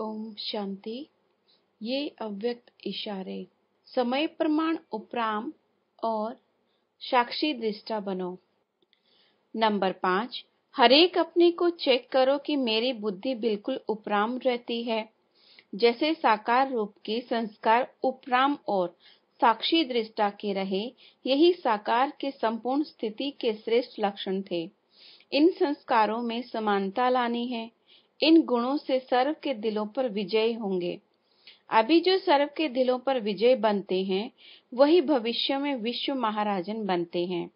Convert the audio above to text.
ओम शांति ये अव्यक्त इशारे समय प्रमाण उपराम और साक्षी दृष्टा बनो नंबर पांच हरेक अपने को चेक करो कि मेरी बुद्धि बिल्कुल उपराम रहती है जैसे साकार रूप के संस्कार उपराम और साक्षी दृष्टा के रहे यही साकार के संपूर्ण स्थिति के श्रेष्ठ लक्षण थे इन संस्कारों में समानता लानी है इन गुणों से सर्व के दिलों पर विजय होंगे अभी जो सर्व के दिलों पर विजय बनते हैं वही भविष्य में विश्व महाराजन बनते हैं